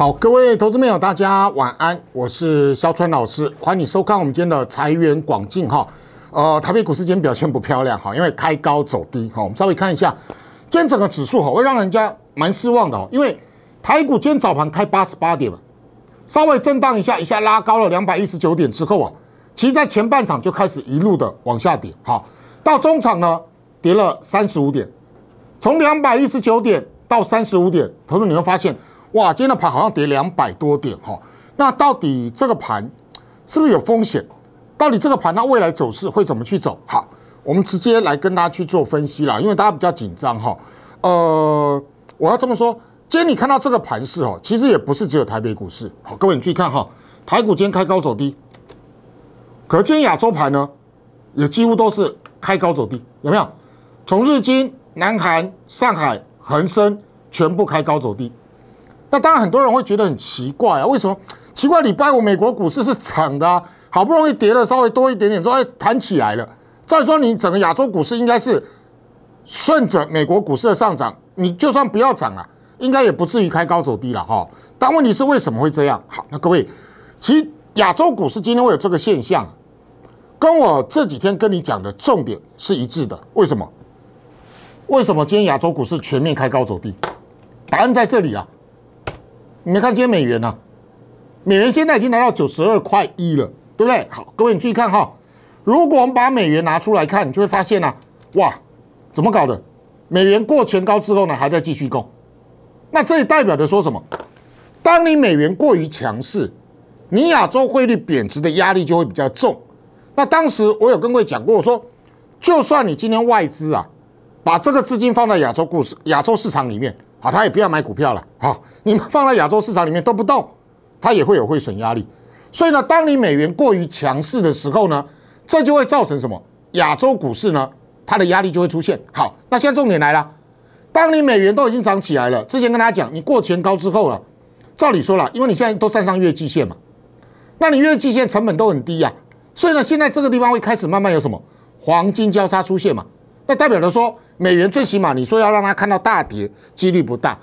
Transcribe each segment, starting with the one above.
好，各位投资朋友，大家晚安，我是肖川老师，欢迎收看我们今天的财源广进哈。呃，台北股市今天表现不漂亮哈，因为开高走低哈。我们稍微看一下，今天整个指数哈，会让人家蛮失望的哦，因为台股今天早盘开八十八点，稍微震荡一下，一下拉高了两百一十九点之后啊，其实在前半场就开始一路的往下跌哈，到中场呢跌了三十五点，从两百一十九点到三十五点，朋友们你会发现。哇，今天的盘好像跌两百多点哈。那到底这个盘是不是有风险？到底这个盘它未来走势会怎么去走？好，我们直接来跟大家去做分析啦，因为大家比较紧张哈。呃，我要这么说，今天你看到这个盘势哦，其实也不是只有台北股市。好，各位你去看哈，台股今天开高走低，可今天亚洲盘呢，也几乎都是开高走低，有没有？从日经、南韩、上海、恒生，全部开高走低。那当然，很多人会觉得很奇怪啊，为什么奇怪？礼拜五美国股市是涨的，好不容易跌了稍微多一点点，之后弹起来了。再说你整个亚洲股市应该是顺着美国股市的上涨，你就算不要涨啊，应该也不至于开高走低了哈。但问题是为什么会这样？好，那各位，其实亚洲股市今天会有这个现象，跟我这几天跟你讲的重点是一致的。为什么？为什么今天亚洲股市全面开高走低？答案在这里啊。你们看今天美元呢？美元现在已经来到九十二块一了，对不对？好，各位你注意看哈，如果我们把美元拿出来看，你就会发现啊，哇，怎么搞的？美元过前高之后呢，还在继续供，那这也代表着说什么？当你美元过于强势，你亚洲汇率贬值的压力就会比较重。那当时我有跟各位讲过，我说，就算你今天外资啊，把这个资金放在亚洲股市、亚洲市场里面。好，他也不要买股票了。好，你们放在亚洲市场里面都不动，它也会有汇损压力。所以呢，当你美元过于强势的时候呢，这就会造成什么？亚洲股市呢，它的压力就会出现。好，那现在重点来了，当你美元都已经涨起来了，之前跟大家讲，你过前高之后了，照理说了，因为你现在都站上月季线嘛，那你月季线成本都很低呀。所以呢，现在这个地方会开始慢慢有什么黄金交叉出现嘛？那代表着说。美元最起码你说要让它看到大跌，几率不大。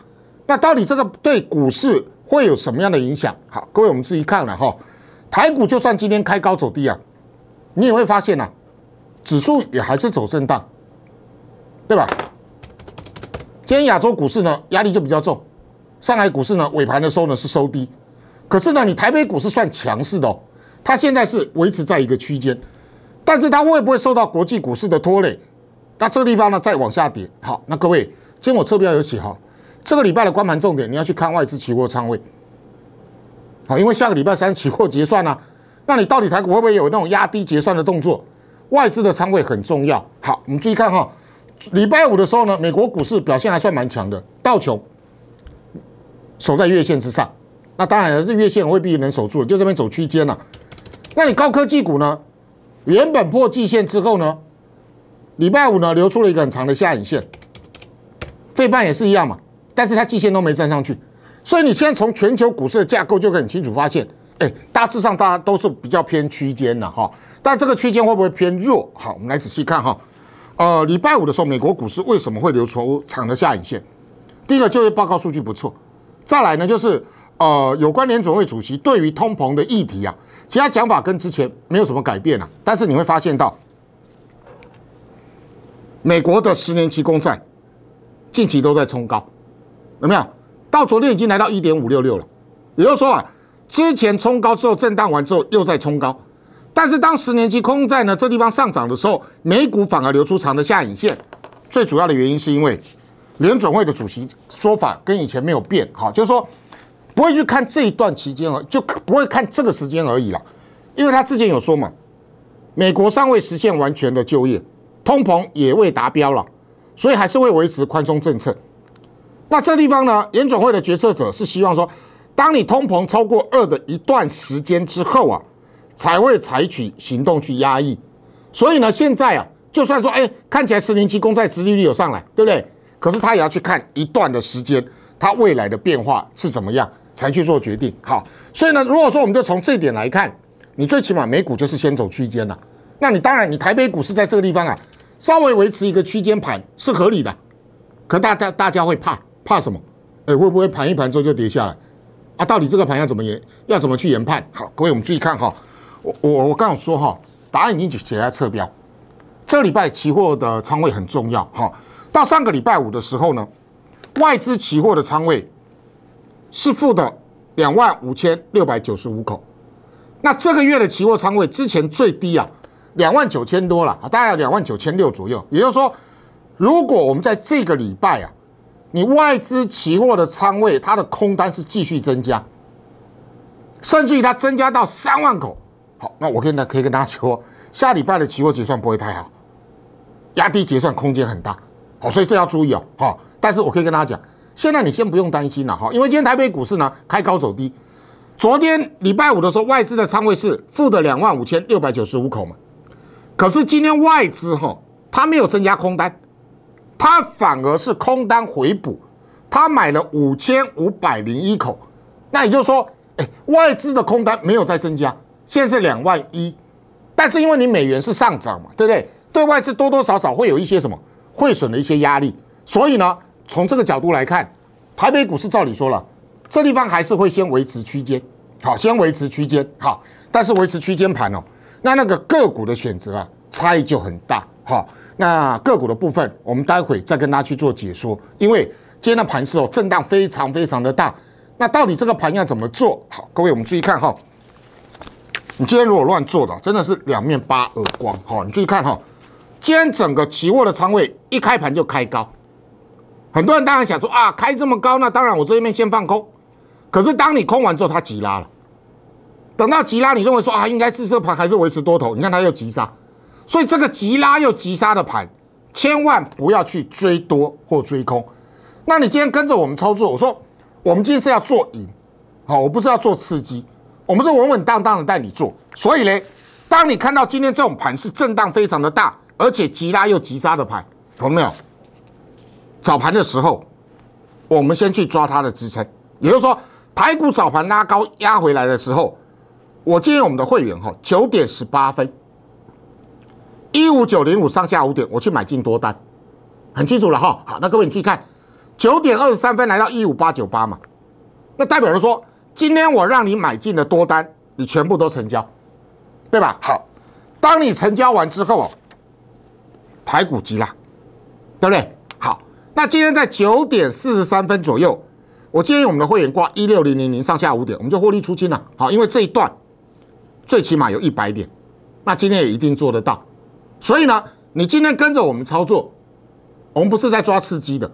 那到底这个对股市会有什么样的影响？好，各位我们自己看了哈。台股就算今天开高走低啊，你也会发现啊，指数也还是走震荡，对吧？今天亚洲股市呢压力就比较重，上海股市呢尾盘的时候呢是收低，可是呢你台北股市算强势的，哦，它现在是维持在一个区间，但是它会不会受到国际股市的拖累？那这个地方呢，再往下跌。好，那各位，今天我侧标有写哈，这个礼拜的盘重点你要去看外资起货仓位。好，因为下个礼拜三起货结算呢，那你到底台股会不会有那种压低结算的动作？外资的仓位很重要。好，我们注意看哈，礼拜五的时候呢，美国股市表现还算蛮强的，道琼守在月线之上。那当然，这月线未必能守住，就这边走区间了。那你高科技股呢？原本破季线之后呢？礼拜五呢，留出了一个很长的下影线，费半也是一样嘛，但是它季线都没站上去，所以你现在从全球股市的架构就很清楚发现，哎，大致上大家都是比较偏区间的哈，但这个区间会不会偏弱？好，我们来仔细看哈，呃，礼拜五的时候，美国股市为什么会留出长的下影线？第一个，就业报告数据不错；再来呢，就是呃，有关联准会主席对于通膨的议题啊，其他讲法跟之前没有什么改变啊，但是你会发现到。美国的十年期公债近期都在冲高，有没有？到昨天已经来到一点五六六了。也就是说啊，之前冲高之后震荡完之后又在冲高，但是当十年期公债呢这地方上涨的时候，美股反而流出长的下影线。最主要的原因是因为联准会的主席说法跟以前没有变，哈，就是说不会去看这一段期间啊，就不会看这个时间而已了，因为他之前有说嘛，美国尚未实现完全的就业。通膨也未达标了，所以还是会维持宽松政策。那这地方呢？研准会的决策者是希望说，当你通膨超过二的一段时间之后啊，才会采取行动去压抑。所以呢，现在啊，就算说，哎，看起来十年期公债殖利率有上来，对不对？可是他也要去看一段的时间，它未来的变化是怎么样，才去做决定。好，所以呢，如果说我们就从这点来看，你最起码美股就是先走区间了。那你当然，你台北股市在这个地方啊。稍微维持一个区间盘是合理的，可大家大家会怕怕什么？哎，会不会盘一盘之后就跌下来？啊，到底这个盘要怎么研要怎么去研判？好，各位，我们注意看哈。我我我刚有说哈，答案已经写在侧标。这礼拜期货的仓位很重要哈。到上个礼拜五的时候呢，外资期货的仓位是负的两万五千六百九十五口。那这个月的期货仓位之前最低啊。两万九千多了，大概两万九千六左右。也就是说，如果我们在这个礼拜啊，你外资期货的仓位，它的空单是继续增加，甚至于它增加到三万口。好，那我跟呢可以跟大家说，下礼拜的期货结算不会太好，压低结算空间很大。好，所以这要注意哦。好，但是我可以跟大家讲，现在你先不用担心了哈，因为今天台北股市呢开高走低，昨天礼拜五的时候，外资的仓位是负的两万五千六百九十五口嘛。可是今天外资哈，它没有增加空单，它反而是空单回补，它买了五千五百零一口，那也就是说，哎，外资的空单没有再增加，现在是两万一，但是因为你美元是上涨嘛，对不对？对外资多多少少会有一些什么汇损的一些压力，所以呢，从这个角度来看，台北股市照理说了，这地方还是会先维持区间，好，先维持区间，好，但是维持区间盘哦。那那个个股的选择啊，差异就很大哈。那个股的部分，我们待会再跟大家去做解说，因为今天的盘市哦，震荡非常非常的大。那到底这个盘要怎么做好？各位，我们注意看哈。你今天如果乱做的，真的是两面八耳光哈。你注意看哈，今天整个期货的仓位一开盘就开高，很多人当然想说啊，开这么高，那当然我这一面先放空。可是当你空完之后，它急拉了。等到急拉，你认为说啊，应该是这盘还是维持多头？你看它又急杀，所以这个急拉又急杀的盘，千万不要去追多或追空。那你今天跟着我们操作，我说我们今天是要做赢，好，我不是要做刺激，我们是稳稳当当的带你做。所以呢，当你看到今天这种盘是震荡非常的大，而且急拉又急杀的盘，懂了没有？早盘的时候，我们先去抓它的支撑，也就是说，台股早盘拉高压回来的时候。我建议我们的会员哈，九点十八分，一五九零五上下五点，我去买进多单，很清楚了哈。好，那各位你去看，九点二十三分来到一五八九八嘛，那代表人说，今天我让你买进的多单，你全部都成交，对吧？好，当你成交完之后哦，抬股急啦，对不对？好，那今天在九点四十三分左右，我建议我们的会员挂一六零零零上下五点，我们就获利出金了。好，因为这一段。最起码有一百点，那今天也一定做得到。所以呢，你今天跟着我们操作，我们不是在抓刺激的，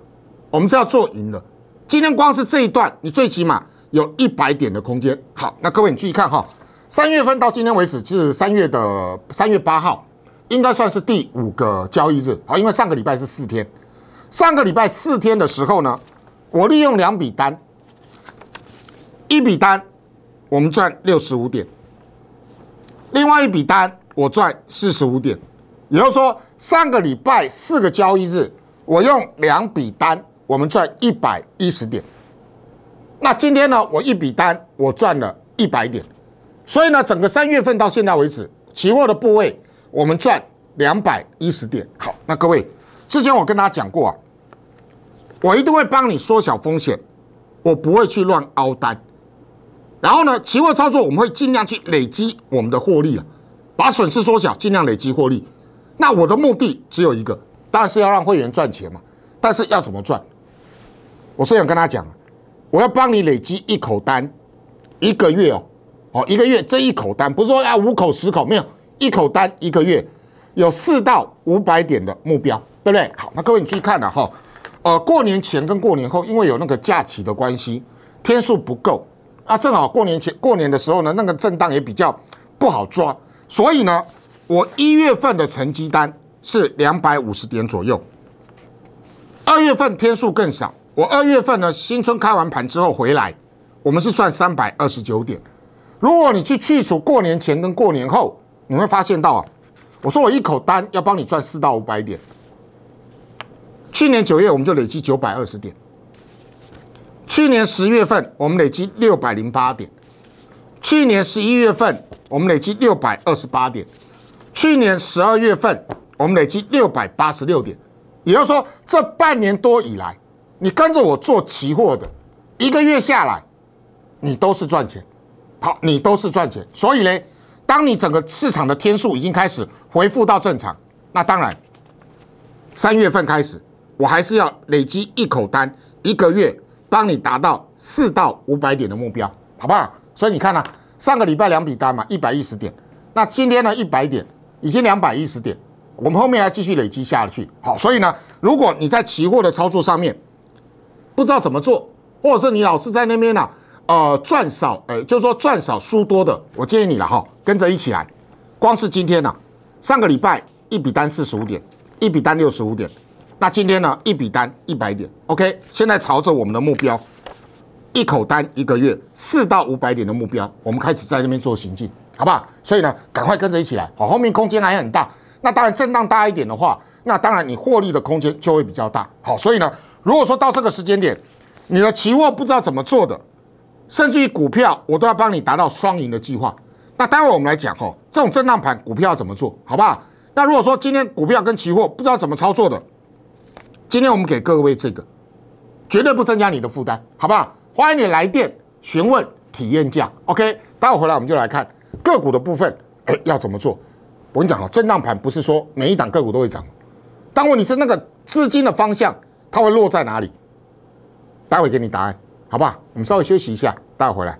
我们是要做赢的。今天光是这一段，你最起码有一百点的空间。好，那各位你注意看哈，三月份到今天为止是三月的三月八号，应该算是第五个交易日。好，因为上个礼拜是四天，上个礼拜四天的时候呢，我利用两笔单，一笔单我们赚六十五点。另外一笔单我赚四十五点，也就是说上个礼拜四个交易日我用两笔单我们赚一百一十点，那今天呢我一笔单我赚了一百点，所以呢整个三月份到现在为止，期货的部位我们赚两百一十点。好，那各位之前我跟大家讲过啊，我一定会帮你缩小风险，我不会去乱凹单。然后呢，期货操作我们会尽量去累积我们的获利了，把损失缩小，尽量累积获利。那我的目的只有一个，当然是要让会员赚钱嘛。但是要怎么赚？我是想跟他讲，我要帮你累积一口单，一个月哦，哦，一个月这一口单，不是说要五口十口，没有，一口单一个月有四到五百点的目标，对不对？好，那各位你去看了哈，呃，过年前跟过年后，因为有那个假期的关系，天数不够。啊，正好过年前、过年的时候呢，那个震荡也比较不好抓，所以呢，我一月份的成绩单是两百五十点左右。二月份天数更少，我二月份呢，新春开完盘之后回来，我们是赚三百二十九点。如果你去去除过年前跟过年后，你会发现到啊，我说我一口单要帮你赚四到五百点。去年九月我们就累计九百二十点。去年十月份，我们累积六百零八点；去年十一月份，我们累积六百二十八点；去年十二月份，我们累积六百八十六点。也就是说，这半年多以来，你跟着我做期货的一个月下来，你都是赚钱，好，你都是赚钱。所以呢，当你整个市场的天数已经开始恢复到正常，那当然，三月份开始，我还是要累积一口单一个月。帮你达到四到五百点的目标，好不好？所以你看啊，上个礼拜两笔单嘛，一百一十点，那今天呢一百点，已经两百一十点，我们后面要继续累积下去。好，所以呢，如果你在期货的操作上面不知道怎么做，或者是你老是在那边呢，呃，赚少，呃，就是说赚少输多的，我建议你了哈，跟着一起来。光是今天呢，上个礼拜一笔单四十五点，一笔单六十五点。那今天呢，一笔单一百点，OK。现在朝着我们的目标，一口单一个月四到五百点的目标，我们开始在那边做行进，好不好？所以呢，赶快跟着一起来，好，后面空间还很大。那当然震荡大一点的话，那当然你获利的空间就会比较大，好。所以呢，如果说到这个时间点，你的期货不知道怎么做的，甚至于股票，我都要帮你达到双赢的计划。那待会我们来讲哈，这种震荡盘股票怎么做，好不好？那如果说今天股票跟期货不知道怎么操作的，今天我们给各位这个，绝对不增加你的负担，好不好？欢迎你来电询问体验价，OK？待会回来我们就来看个股的部分，哎，要怎么做？我跟你讲啊，震荡盘不是说每一档个股都会涨，但问题是那个资金的方向它会落在哪里？待会给你答案，好不好？我们稍微休息一下，待会回来。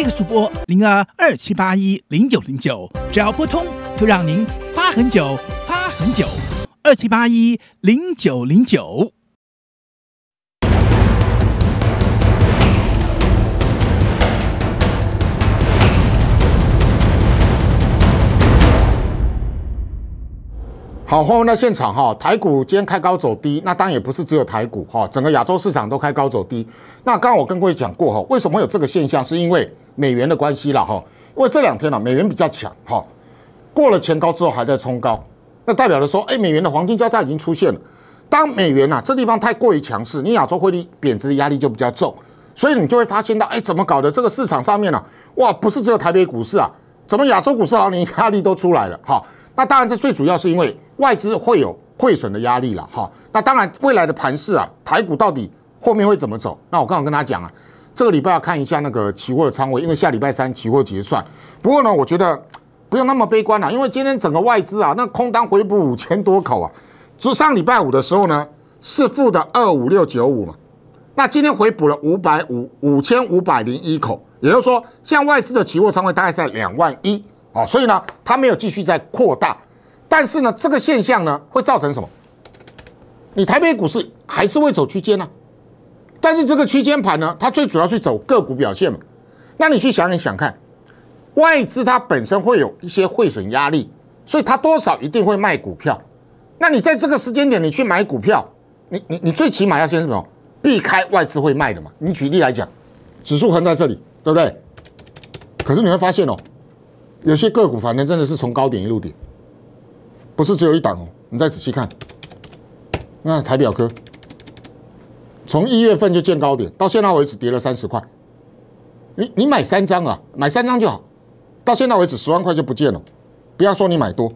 那个速播零二二七八一零九零九，只要拨通就让您发很久，发很久，二七八一零九零九。好，欢迎到现场哈。台股今天开高走低，那当然也不是只有台股哈，整个亚洲市场都开高走低。那刚刚我跟各位讲过哈，为什么有这个现象？是因为美元的关系了哈，因为这两天呢，美元比较强哈，过了前高之后还在冲高，那代表的说，哎，美元的黄金交叉已经出现了。当美元呐，这地方太过于强势，你亚洲汇率贬值的压力就比较重，所以你就会发现到，哎，怎么搞的？这个市场上面呢，哇，不是只有台北股市啊。怎么亚洲股市像连压力都出来了哈。那当然，这最主要是因为外资会有汇损的压力了哈。那当然，未来的盘势啊，台股到底后面会怎么走？那我刚好跟大家讲啊，这个礼拜要看一下那个期货的仓位，因为下礼拜三期货结算。不过呢，我觉得不用那么悲观了，因为今天整个外资啊，那空单回补五千多口啊。就上礼拜五的时候呢，是负的二五六九五嘛。那今天回补了五百五五千五百零一口。也就是说，像外资的期货仓位大概在两万一哦，所以呢，它没有继续在扩大。但是呢，这个现象呢，会造成什么？你台北股市还是会走区间呢，但是这个区间盘呢，它最主要是走个股表现嘛。那你去想一想看，外资它本身会有一些汇损压力，所以它多少一定会卖股票。那你在这个时间点你去买股票，你你你最起码要先什么？避开外资会卖的嘛。你举例来讲，指数横在这里。对不对？可是你会发现哦，有些个股反正真的是从高点一路跌，不是只有一档哦。你再仔细看，那台表哥从一月份就见高点，到现在为止跌了三十块。你你买三张啊，买三张就好。到现在为止，十万块就不见了。不要说你买多，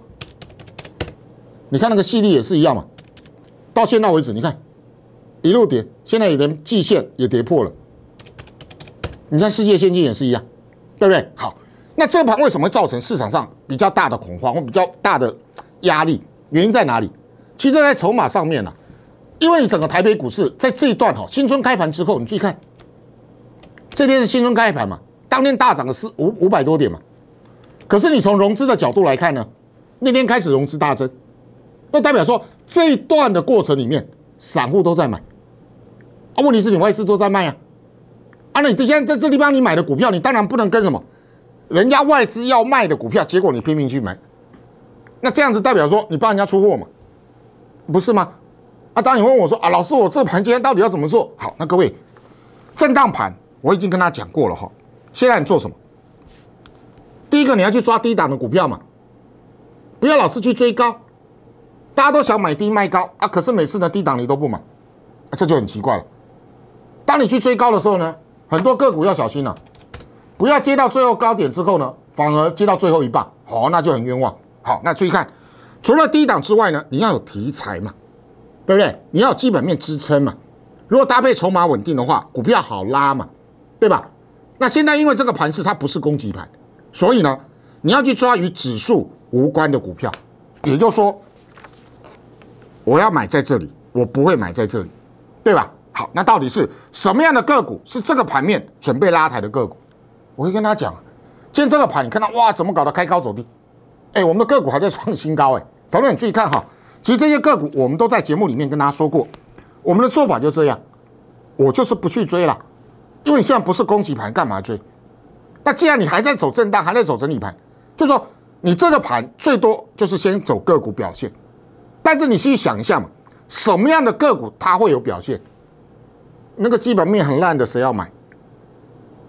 你看那个系列也是一样嘛。到现在为止，你看一路跌，现在连季线也跌破了。你看世界现金也是一样，对不对？好，那这盘为什么造成市场上比较大的恐慌或比较大的压力？原因在哪里？其实，在筹码上面呢，因为你整个台北股市在这一段哈，新春开盘之后，你注意看，这边是新春开盘嘛，当天大涨的是五五百多点嘛。可是你从融资的角度来看呢，那天开始融资大增，那代表说这一段的过程里面，散户都在买，啊，问题是你外资都在卖啊。啊，你现在在这地方你买的股票，你当然不能跟什么人家外资要卖的股票，结果你拼命去买，那这样子代表说你帮人家出货嘛，不是吗？啊，当你问我说啊，老师，我这个盘今天到底要怎么做好？那各位，震荡盘我已经跟大家讲过了哈，现在你做什么？第一个你要去抓低档的股票嘛，不要老是去追高，大家都想买低卖高啊，可是每次呢低档你都不买，啊，这就很奇怪了。当你去追高的时候呢？很多个股要小心了，不要接到最后高点之后呢，反而接到最后一棒，好那就很冤枉。好，那注意看，除了低档之外呢，你要有题材嘛，对不对？你要基本面支撑嘛。如果搭配筹码稳定的话，股票好拉嘛，对吧？那现在因为这个盘是它不是攻击盘，所以呢，你要去抓与指数无关的股票，也就是说，我要买在这里，我不会买在这里，对吧？好，那到底是什么样的个股是这个盘面准备拉抬的个股？我会跟他讲，今天这个盘你看到哇，怎么搞的开高走低？哎，我们的个股还在创新高，哎，同友你注意看哈，其实这些个股我们都在节目里面跟大家说过，我们的做法就这样，我就是不去追了，因为你现在不是攻击盘，干嘛追？那既然你还在走震荡，还在走整理盘，就说你这个盘最多就是先走个股表现，但是你去想一下嘛，什么样的个股它会有表现？那个基本面很烂的，谁要买？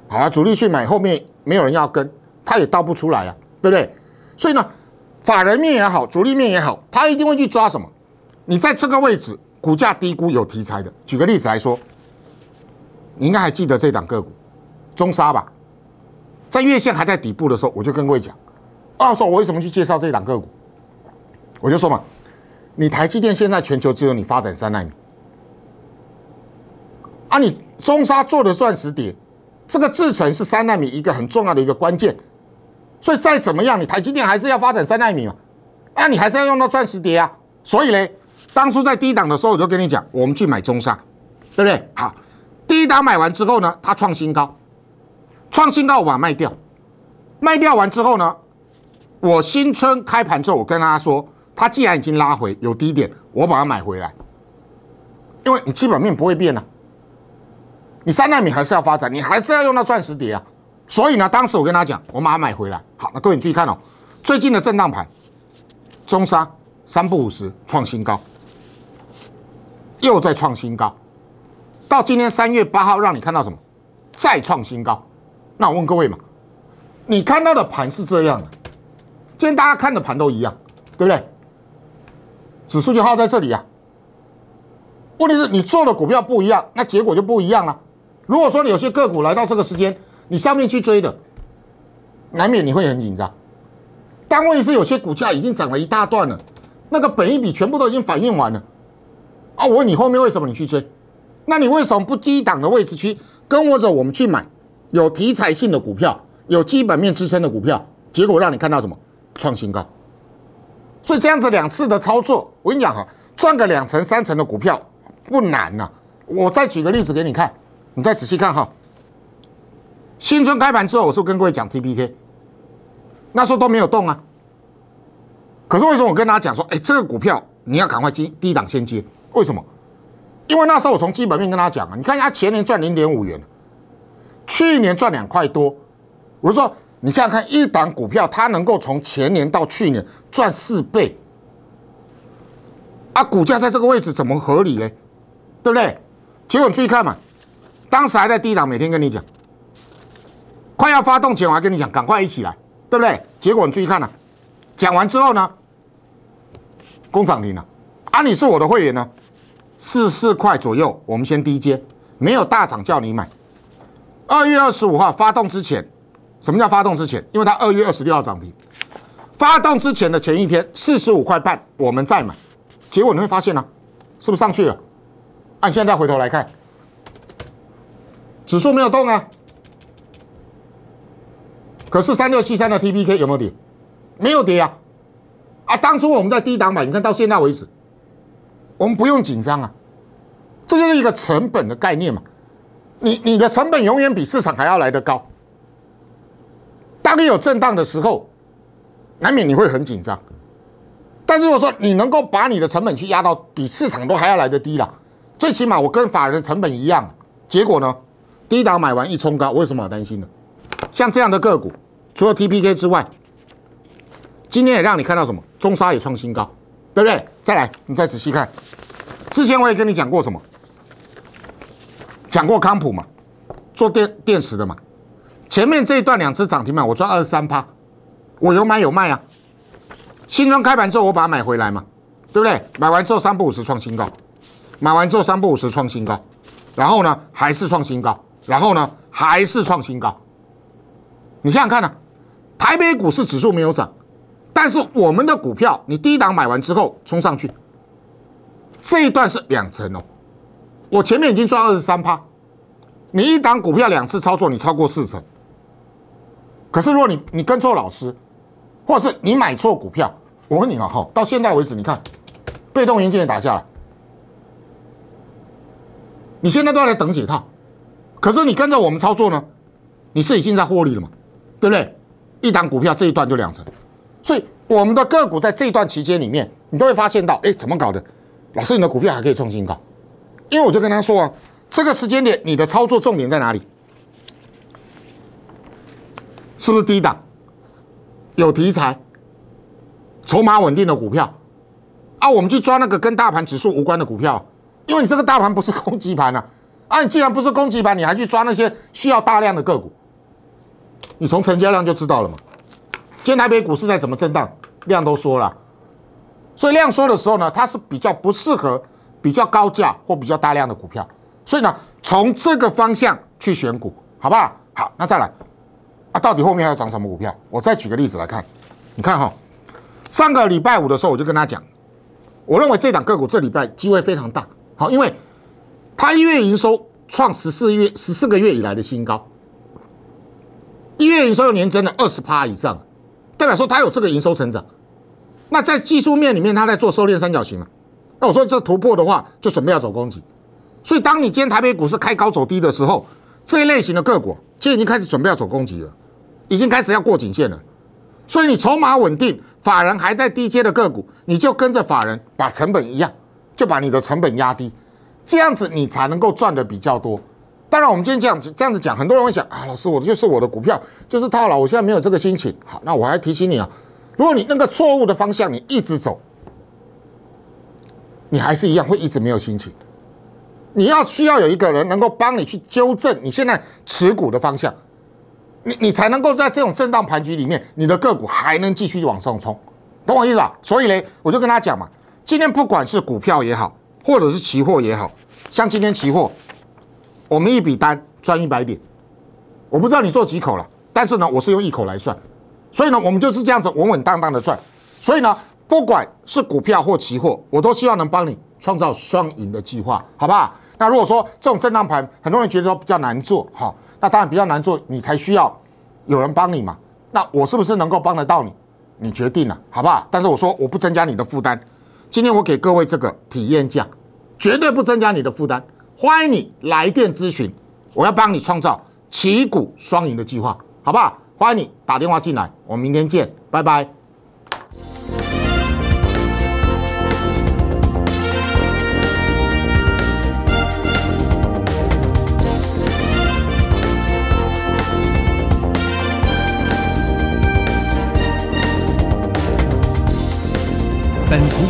好啊，主力去买，后面没有人要跟，他也倒不出来啊，对不对？所以呢，法人面也好，主力面也好，他一定会去抓什么？你在这个位置，股价低估有题材的。举个例子来说，你应该还记得这档个股中沙吧？在月线还在底部的时候，我就跟魏讲，二说我为什么去介绍这档个股？我就说嘛，你台积电现在全球只有你发展三纳米。那你中沙做的钻石碟，这个制程是三纳米，一个很重要的一个关键。所以再怎么样，你台积电还是要发展三纳米嘛？啊，你还是要用到钻石碟啊。所以嘞，当初在低档的时候，我就跟你讲，我们去买中沙，对不对？好，低档买完之后呢，它创新高，创新高我把它卖掉，卖掉完之后呢，我新春开盘之后，我跟大家说，它既然已经拉回有低点，我把它买回来，因为你基本面不会变啊。你三纳米还是要发展，你还是要用到钻石碟啊。所以呢，当时我跟他讲，我马上买回来。好，那各位你注意看哦，最近的震荡盘，中商三不五十创新高，又在创新高。到今天三月八号，让你看到什么？再创新高。那我问各位嘛，你看到的盘是这样的，今天大家看的盘都一样，对不对？指数就耗在这里啊。问题是，你做的股票不一样，那结果就不一样了。如果说你有些个股来到这个时间，你上面去追的，难免你会很紧张。但问题是有些股价已经涨了一大段了，那个本一笔全部都已经反应完了。啊，我问你后面为什么你去追？那你为什么不低档的位置去跟我走？我们去买有题材性的股票，有基本面支撑的股票。结果让你看到什么？创新高。所以这样子两次的操作，我跟你讲哈，赚个两成三成的股票不难呐。我再举个例子给你看。你再仔细看哈，新春开盘之后，我是跟各位讲 T P K，那时候都没有动啊。可是为什么我跟他讲说，哎，这个股票你要赶快接低档先接？为什么？因为那时候我从基本面跟他讲啊，你看一下前年赚零点五元，去年赚两块多。我说，你想想看，一档股票它能够从前年到去年赚四倍，啊，股价在这个位置怎么合理呢？对不对？结果你注意看嘛。当时还在低档，每天跟你讲，快要发动前我还跟你讲，赶快一起来，对不对？结果你注意看了，讲完之后呢，工厂停了。啊，你是我的会员呢，四四块左右，我们先低接，没有大厂叫你买。二月二十五号发动之前，什么叫发动之前？因为它二月二十六号涨停，发动之前的前一天，四十五块半，我们再买。结果你会发现呢，是不是上去了？按现在回头来看。指数没有动啊，可是三六七三的 T P K 有没有跌？没有跌啊！啊，当初我们在低档买，你看到现在为止，我们不用紧张啊。这就是一个成本的概念嘛。你你的成本永远比市场还要来得高。当你有震荡的时候，难免你会很紧张。但是如果说你能够把你的成本去压到比市场都还要来的低了，最起码我跟法人的成本一样，结果呢？低档买完一冲高，我有什么好担心呢？像这样的个股，除了 TPK 之外，今天也让你看到什么？中沙也创新高，对不对？再来，你再仔细看，之前我也跟你讲过什么？讲过康普嘛，做电电池的嘛。前面这一段两只涨停板，我赚二十三趴，我有买有卖啊。新庄开盘之后，我把它买回来嘛，对不对？买完之后三不五十创新高，买完之后三不五十创新高，然后呢，还是创新高。然后呢，还是创新高。你想想看呢，台北股市指数没有涨，但是我们的股票，你低档买完之后冲上去，这一段是两成哦。我前面已经赚二十三趴，你一档股票两次操作，你超过四成。可是如果你你跟错老师，或者是你买错股票，我问你啊哈，到现在为止，你看被动元件打下来，你现在都要来等几套，可是你跟着我们操作呢，你是已经在获利了嘛？对不对？一档股票这一段就两成，所以我们的个股在这段期间里面，你都会发现到，哎，怎么搞的？老师，你的股票还可以创新高，因为我就跟他说啊，这个时间点你的操作重点在哪里？是不是低档有题材、筹码稳定的股票啊？我们去抓那个跟大盘指数无关的股票，因为你这个大盘不是空基 盘啊。那既然不是攻击盘，你还去抓那些需要大量的个股？你从成交量就知道了嘛。今天台北股市在怎么震荡，量都缩了，所以量缩的时候呢，它是比较不适合比较高价或比较大量的股票。所以呢，从这个方向去选股，好不好？好，那再来，啊，到底后面要涨什么股票？我再举个例子来看，你看哈，上个礼拜五的时候我就跟他讲，我认为这档个股这礼拜机会非常大，好，因为。它一月营收创十四月十四个月以来的新高，一月营收又年增了二十趴以上，代表说它有这个营收成长。那在技术面里面，它在做收敛三角形了。那我说这突破的话，就准备要走攻击。所以，当你今天台北股市开高走低的时候，这一类型的个股，其实已经开始准备要走攻击了，已经开始要过颈线了。所以，你筹码稳定、法人还在低阶的个股，你就跟着法人，把成本一样，就把你的成本压低。这样子你才能够赚的比较多。当然，我们今天这样子这样子讲，很多人会想啊，老师，我就是我的股票就是套牢，我现在没有这个心情。好，那我还提醒你啊，如果你那个错误的方向你一直走，你还是一样会一直没有心情。你要需要有一个人能够帮你去纠正你现在持股的方向，你你才能够在这种震荡盘局里面，你的个股还能继续往上冲，懂我意思吧？所以呢，我就跟他讲嘛，今天不管是股票也好。或者是期货也好，像今天期货，我们一笔单赚一百点，我不知道你做几口了，但是呢，我是用一口来算，所以呢，我们就是这样子稳稳当当的赚，所以呢，不管是股票或期货，我都希望能帮你创造双赢的计划，好不好？那如果说这种震荡盘，很多人觉得说比较难做，哈，那当然比较难做，你才需要有人帮你嘛，那我是不是能够帮得到你？你决定了，好不好？但是我说我不增加你的负担。今天我给各位这个体验价，绝对不增加你的负担。欢迎你来电咨询，我要帮你创造旗鼓双赢的计划，好不好？欢迎你打电话进来，我们明天见，拜拜。